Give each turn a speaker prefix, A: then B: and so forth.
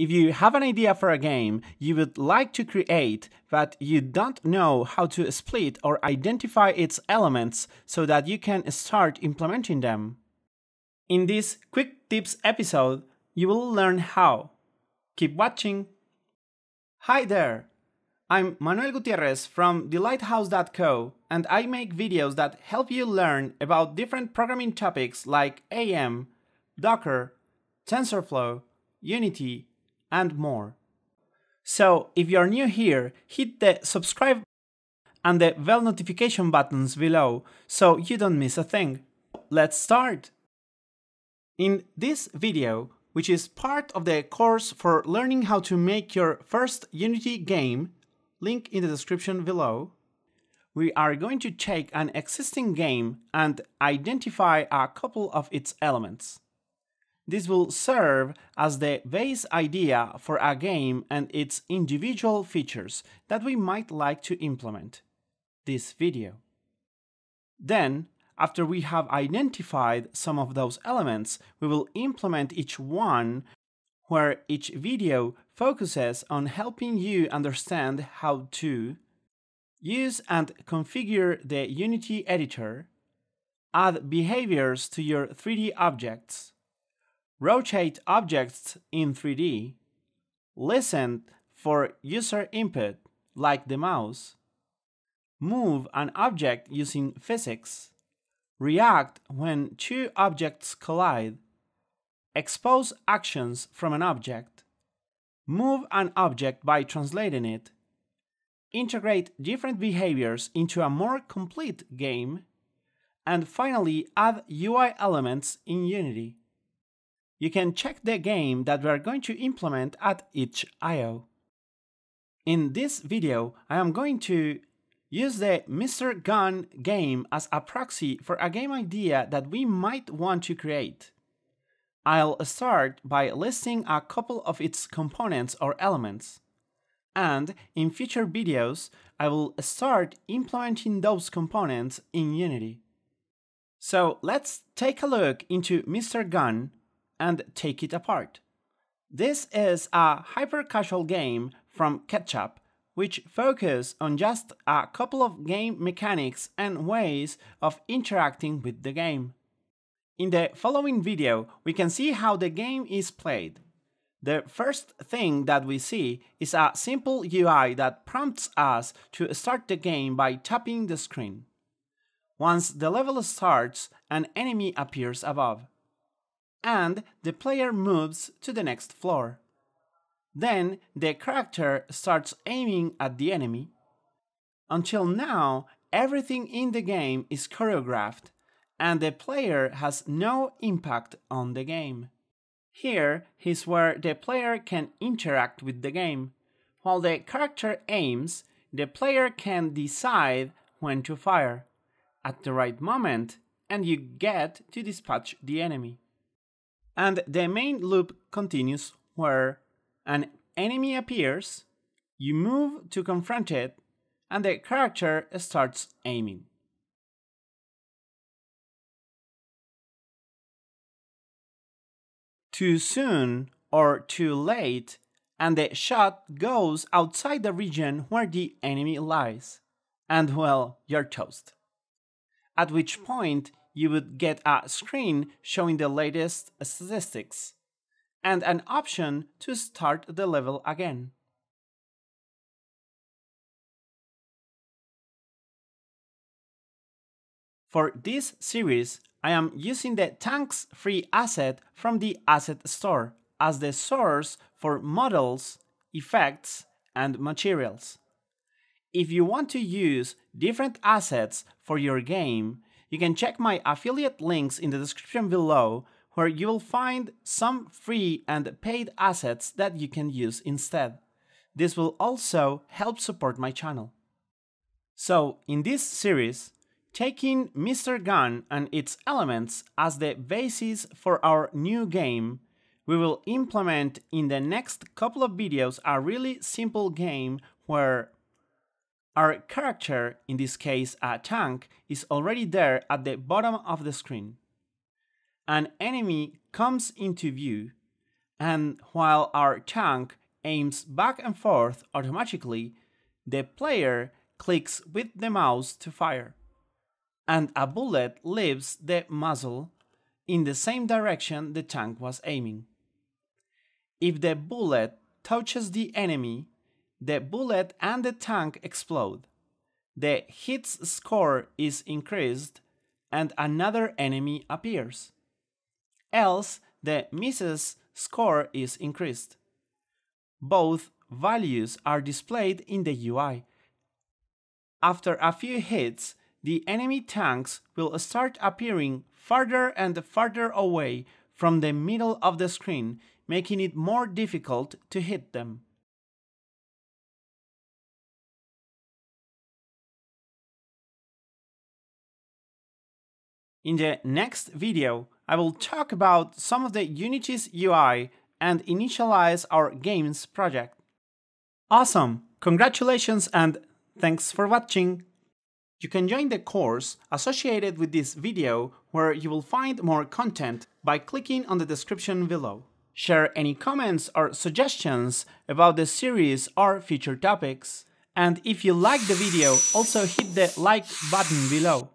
A: If you have an idea for a game you would like to create, but you don't know how to split or identify its elements so that you can start implementing them. In this quick tips episode, you will learn how. Keep watching! Hi there! I'm Manuel Gutierrez from thelighthouse.co and I make videos that help you learn about different programming topics like AM, Docker, TensorFlow, Unity, and more. So, if you are new here, hit the subscribe and the bell notification buttons below so you don't miss a thing. Let's start! In this video, which is part of the course for learning how to make your first Unity game, link in the description below, we are going to take an existing game and identify a couple of its elements. This will serve as the base idea for a game and its individual features that we might like to implement. This video. Then, after we have identified some of those elements, we will implement each one where each video focuses on helping you understand how to use and configure the Unity editor, add behaviors to your 3D objects, rotate objects in 3D, listen for user input, like the mouse, move an object using physics, react when two objects collide, expose actions from an object, move an object by translating it, integrate different behaviors into a more complete game, and finally add UI elements in Unity you can check the game that we are going to implement at each I.O. In this video, I am going to use the Mr. Gun game as a proxy for a game idea that we might want to create. I'll start by listing a couple of its components or elements. And in future videos, I will start implementing those components in Unity. So let's take a look into Mr. Gun and take it apart. This is a hyper-casual game from Ketchup, which focus on just a couple of game mechanics and ways of interacting with the game. In the following video, we can see how the game is played. The first thing that we see is a simple UI that prompts us to start the game by tapping the screen. Once the level starts, an enemy appears above and the player moves to the next floor. Then the character starts aiming at the enemy. Until now, everything in the game is choreographed, and the player has no impact on the game. Here is where the player can interact with the game. While the character aims, the player can decide when to fire, at the right moment, and you get to dispatch the enemy and the main loop continues where an enemy appears, you move to confront it, and the character starts aiming. Too soon or too late, and the shot goes outside the region where the enemy lies. And well, you're toast. At which point, you would get a screen showing the latest statistics, and an option to start the level again. For this series, I am using the tanks free asset from the asset store as the source for models, effects, and materials. If you want to use different assets for your game, you can check my affiliate links in the description below where you will find some free and paid assets that you can use instead. This will also help support my channel. So, in this series, taking Mr. Gun and its elements as the basis for our new game, we will implement in the next couple of videos a really simple game where our character, in this case a tank, is already there at the bottom of the screen. An enemy comes into view, and while our tank aims back and forth automatically, the player clicks with the mouse to fire. And a bullet leaves the muzzle in the same direction the tank was aiming. If the bullet touches the enemy, the bullet and the tank explode. The hit's score is increased and another enemy appears. Else, the misses score is increased. Both values are displayed in the UI. After a few hits, the enemy tanks will start appearing farther and farther away from the middle of the screen, making it more difficult to hit them. In the next video, I will talk about some of the Unity's UI and initialize our games project. Awesome! Congratulations and thanks for watching! You can join the course associated with this video where you will find more content by clicking on the description below. Share any comments or suggestions about the series or future topics. And if you like the video, also hit the like button below.